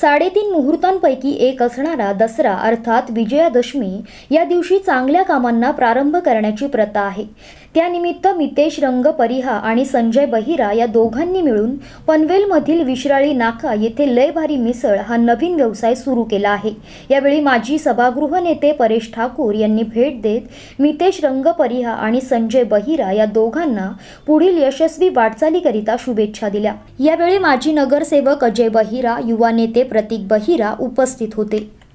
साडेतीन मुहूर्तांपैकी एक असणारा दसरा अर्थात विजयादशमी या दिवशी चांगल्या कामांना प्रारंभ करण्याची प्रथा आहे त्यानिमित्त मितेश रंग परिहा आणि संजय बहिरा या दोघांनी मिळून पनवेलमधील विश्राळी नाका येथे लय भारी मिसळ हा नवीन व्यवसाय सुरू केला आहे यावेळी माजी सभागृह नेते परेश ठाकूर यांनी भेट देत मितेश रंग परिहा आणि संजय बहिरा या दोघांना पुढील यशस्वी वाटचालीकरिता शुभेच्छा दिल्या यावेळी माजी नगरसेवक अजय बहिरा युवा नेते प्रतीक बहिरा उपस्थित होते